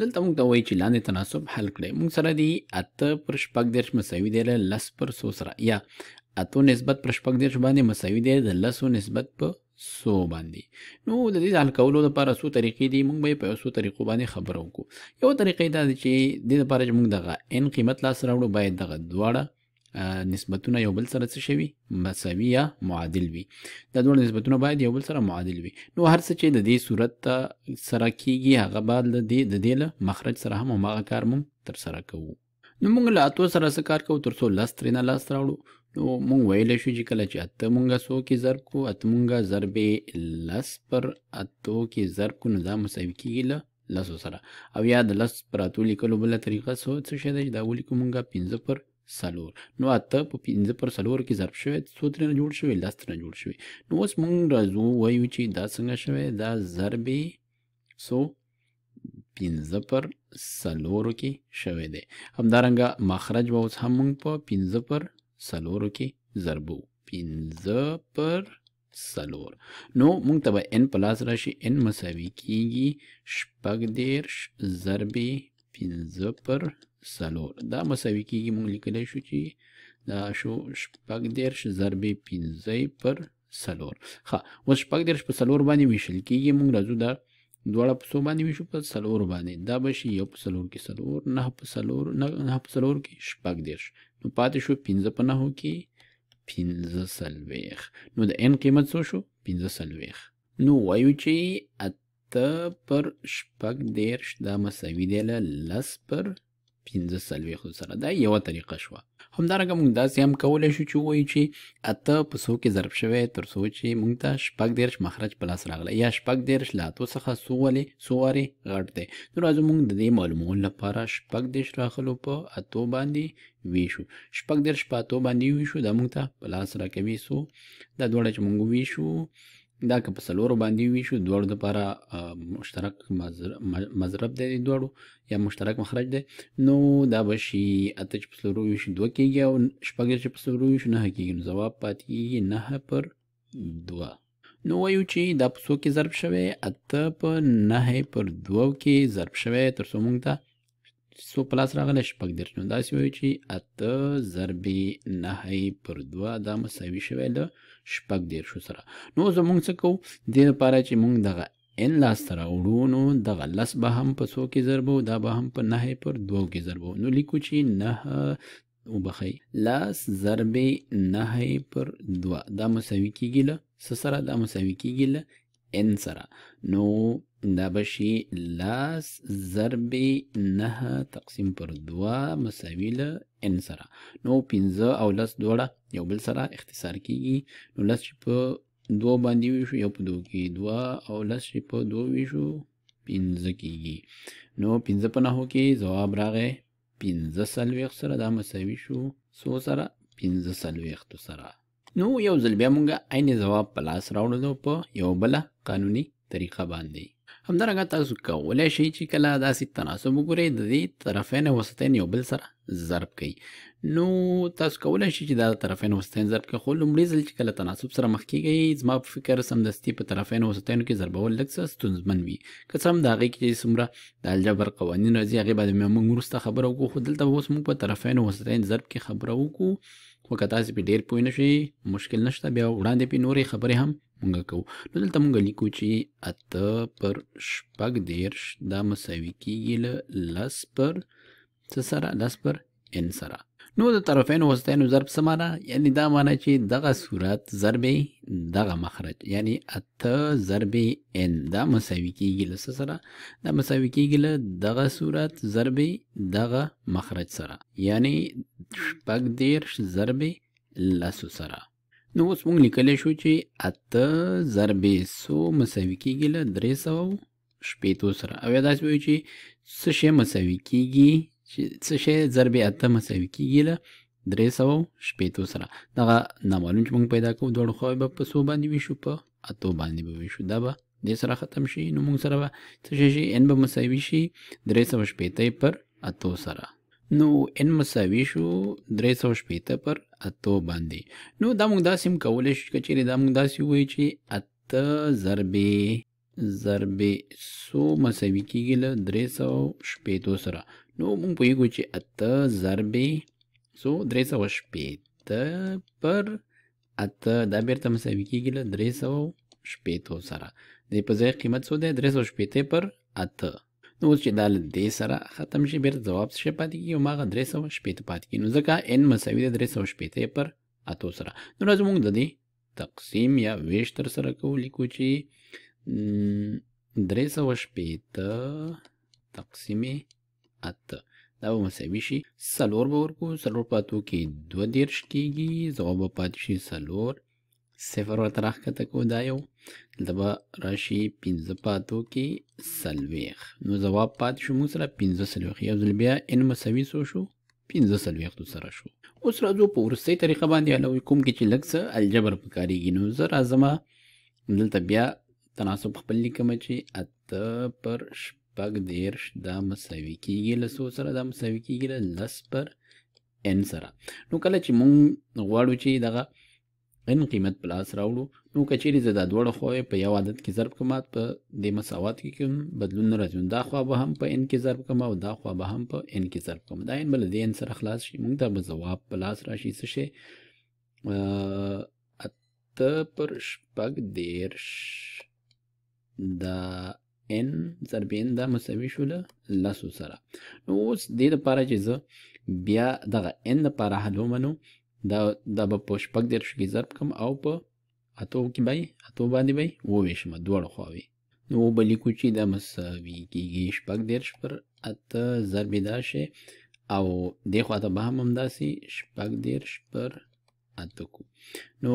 دلته موږ د وایي چې لاندې تناسب حل کړئ موږ سره دی اته پر شپږ دېرش مساوي دی له لس پر څو سره یا اتو نسبت پر شپږ دېرش باندې مساوي دی د لسو نسبت په سو باندې نو د دې حل کولو لپاره څو طریقې دي موږ به په څو طریقو باندې خبرو کو یو طریقې دا دی چې د دې لپاره چې موږ دغه ان قیمت لاس راوړو باید دغه دواړه نسبتونه یو بل سره څه شوي مساوي یا معادل وي دا دوه نسبتونه باید یو بل سره معادل وي نو هر څه چې د دې صورت سره کیږي هغه به د دې د دې له مخرج سره هم هماغه کار موږ ترسره کوو نو موږ له اتو سره څه کار کوو تر څو لس ترې نه لاس راوړو نو مونږ ویلی شو چې کله چې اته مونږه څو کې ضرب کو اته مونږه ضربې لس پر اتو کې ضرب کو نو دا مساوي کېږي له لسو سره او یا د لس پر اتو لیکلو بله طریقه څه څه شی ده چې دا ولیکو مونږه پنځه پر سلور نو اته په پنځه پر سلور کې ضرب شوی څو ترنه جوړ شوی لس ترنه جوړ شوی نو اوس موږ راځو وایو چې دا څنګه شوی دا ضربې سو پنځه پر سلورو کې شوی دی همدارنګه مخرج به اوس هم موږ په پنځه پر سلورو کې ضربو پنځه پر سلور نو موږ ته به ان پلاس راشي ان مساوي کیږي شپږ دېرش ضربې پنځه پر سلور دا مساوي کیږي مونږ لیکلی شو چې دا شو شپږ دېرش ضربې پنځه پر سلور ښه اوس شپږ دېرش په سلور باندې ویشل کیږي مونږ راځو دا دواړه په څو باندې ویشو په سلور باندې دا به شي یو په سلور کې سلور نه په سلور نه په سلور کې شپږ دېرش نو پاتې شو پنځه په نهو کې پنځه څلوېښت نو د ان قیمت څو شو پنځه څلوېښت نو وایو چې اته پر شپږ دېرش دا مساوي دی له لس پر 15 سلويخ سره دا یو طریقه شو همدارنګه موږ داسې هم کولای شو چې وایو چې اته په څو کې ضرب شوی تر څو چې موږ ته شپږ دېرش مخرج په لاس راغلی یا شپږ دېرش له اتو څخه څو ولې څو وارې غټ دی نو راځو موږ د دې معلومولو لپاره شپږ دېرش راخلو په اتو باندې ویشو شپږ دېرش په اتو باندې ویشو دا موږ ته په لاس راکوي څو دا دواړه چې موږ ویشو دا که په څلورو باندې ویشو دواړو دپاره مشترک مضرب دی دواړو یا مشترک مخرج دی نو دا به شي اته چې په څلورو ویشو دوه کېږي او شپږ چې په څلورو ویشو نهه کېږي نو ځواب پاتې کېږي نهه پر دوه نو وایو چې دا په څو کې ضرب شوی اته په نهه پر دوه کې ضرب شوی تر څو مونږ ته څو په لاس راغلی شپږ دېرش نو داسې وایو چې اته ضربې نهه پر دوه دا مساوي شوی له شپږ دېرشو سره نو اوس به مونږ څه کوو دې دپاره چې مونږ دغه ان لاسته راوړو نو دغه لس به هم په څو کې ضربو دا به هم په نهه پر دوو کې ضربو نو لیکو چې نهه وبخی لاس ضربې نهه پر دوه دا مساوي کېږي له څه سره دا مساوي کېږي له ان سره نو دا بشي لاس ضرب نه تقسیم پر دوه مساوي له ان سره نو پنځه او لس دواړه یو بل سره اختصار کیږي نو لس چې په دوه باندې ویشو یو په دوه کې دوه او لس چې په دوه ویشو پنځه کیږي نو پنځه په نهو کې ځواب راغی پنځه څلوېښت سره دا مساوي شو څو سره پنځه څلوېښتو سره نو یو ځل بیا مونږ عین ځواب په لاس راوړلو په یو بله قانوني طریقه باندې همدارنګه تاسو کولی شئ چې کله داسې تناسب وګورئ د دې طرفین وسطین یو بل سره ضرب کوي نو تاسو کولی شئ چې دا طرفین وسطین ضرب کړئ خو لومړي ځل چې کله تناسب سره مخ کیږئ زما په فکر سمدستي په طرفین وسطینو کې ضربول لږ څه ستونزمن وي که څه هم د هغې کې چې څومره د الجبر قوانین راځي هغې باندې موږ وروسته خبره وکړو خو دلته به اوس موږ په طرفین وسطین ضرب کې خبره وکړو خو که تاسو په ډیر پوه نه شئ مشکل نشته بیا وړاندې په نورې خبرې هم مونږ کوو نو دلته مونږ لیکو چې اته پر شپږ دېرش دا مساوي کیږي له لس پر څه سره لس پر ان سره نو د طرفین وسطینو ضرب څه معنا یعنی دا معنا چې دغه صورت ضربې دغه مخرج یعنی اته ضربې ان دا مساوي کیږي له څه سره دا مساوي کیږي له دغه صورت ضربې دغه مخرج سره یعنی شپږ دېرش ضربې لسو سره نو اوس موږ لیکلی شو چې اته ضربې څو مساوي کیږي له درې سوه شپېتو سره او یا داسې وایو چې څه شی مساوي کیږي چې څه شی ضرب اته مساوي کیږي له درې سوه شپېتو سره دغه نامعلوم چې موږ پیدا کوو دواړو خواوې به په څو باندې ویشو په اتو باندې به ویشو دا به دې سره ختم شي نو موږ سره به څه شی شي ان به مساوي شي درې سوه شپېته پر اتو سره نو ان مساوي شو درې سوه شپېته پر اتو باندې نو دا موږ داسې هم کولی شو که چېرې دا موږ داسې ووایو چې اته ضربې ضرب سو مساوي کیږي له درې سوه شپېتو سره نو مونږ پوهیږو چې اته ضربې څو درې سوه شپېته پر اته دا بېرته مساوي کېږي له درې سوه شپېتو سره د په ځای قیمت څو دی درې سوه شپېتې پر اته نو اوس چې دا له دې سره ختم شي بېرته ځواب څه شی پاتې کېږي هماغه درې سوه شپېته پاتې کېږي نو ځکه ان مساوي دی درې سوه شپېتې پر اتو سره نو راځو مونږ د دې تقسیم یا ویش تر سره کوو لیکو چې درې سوه شپېته تقسیمې اته دا به مساوي شي څلور به ورکو څلور په اتو کې دوه دېرش کېږي ځواب به پاتې شي څلور صفر ورته راښکته کو دا یو دلته به راشي پنځه په اتو کې څلوېښت نو ځواب پاتې شو موږ سره پنځه څلوېښت یو ځل بیا ان مساوي څو شو پنځه څلوېښتو سره شو اوس راځو په وروستۍ طریقه باندې علاوه کوم کې چې لږ څه الجبر پکارېږي نو زه راځم دلته بیا تناسب خپل لیکم چې اته پر شپږ شپږ دېرش دا مساوي کیږي له څو سره دا مساوي کیږي له لس پر ان سره نو کله چې مونږ غواړو چې دغه ان قیمت په لاس راوړو نو که چیرې زه دا دواړه خواوې په یو عادت کې ضرب کړم په دې مساوات کې کوم بدلون نه راځي دا خوا به هم په ان کې ضرب کړم او دا خوا به هم په ان کې ضرب کړم دا ان به له دې ان سره خلاص شي مونږ ته به ځواب په لاس راشي څه شی اته پر شپږ دېرش دا n ضرب n دا مساوي شو له لسو سره نو اوس دې دپاره چې زه بیا دغه n دپاره حل ومنو دا دا به په شپږ دېرشو کې ضرب کړم او په اتو کې به یې اتو باندې به یې وویشم دواړه خواوې نو به لیکو چې دا مساوي کېږي شپږ دېرش پر اته ضربې دا شی او دې خوا ته به هم همداسې شپږ دېرش پر اتکو نو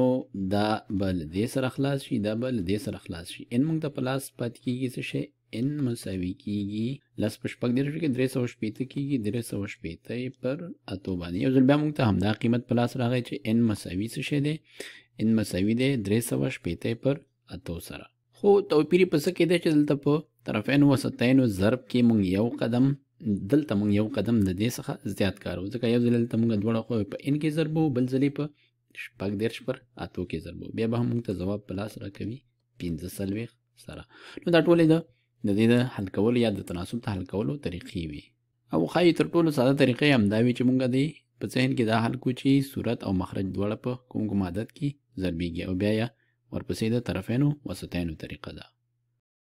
دا بل دې سره خلاص شي دا بل دې سره خلاص شي ان موږ د پلاس پات کیږي څه شي ان مساوي کیږي لس پشپک درې کې درې سو شپېته کیږي درې سو شپېته پر اتو باندې یو ځل بیا موږ ته همدا قیمت پلاس راغی چې ان مساوي څه شی دی ان مساوي دی درې سو شپېته پر اتو سره خو توپیری پس کې دی چې دلته په طرفین وسطینو ضرب کې موږ یو قدم دلته موږ یو قدم د دې څخه زیات کارو ځکه یو ځل دلته موږ دوړه خو په ان کې ضرب بل ځلې په شپږ دېرش پر اتو کې ضربو بیا به هم موږ ته ځواب په لاس راکوي پنځه څلوېښت سره نو دا ټولې د د دې د حل کولو یا د تناسب د حل کولو طریقې وي او ښایي تر ټولو ساده طریقې همدا وي چې موږ دې په ذهن کې دا حل کو چې صورت او مخرج دواړه په کوم کوم عادت کې ضربیږي او بیا یا ورپسې د طرفینو وسطینو طریقه ده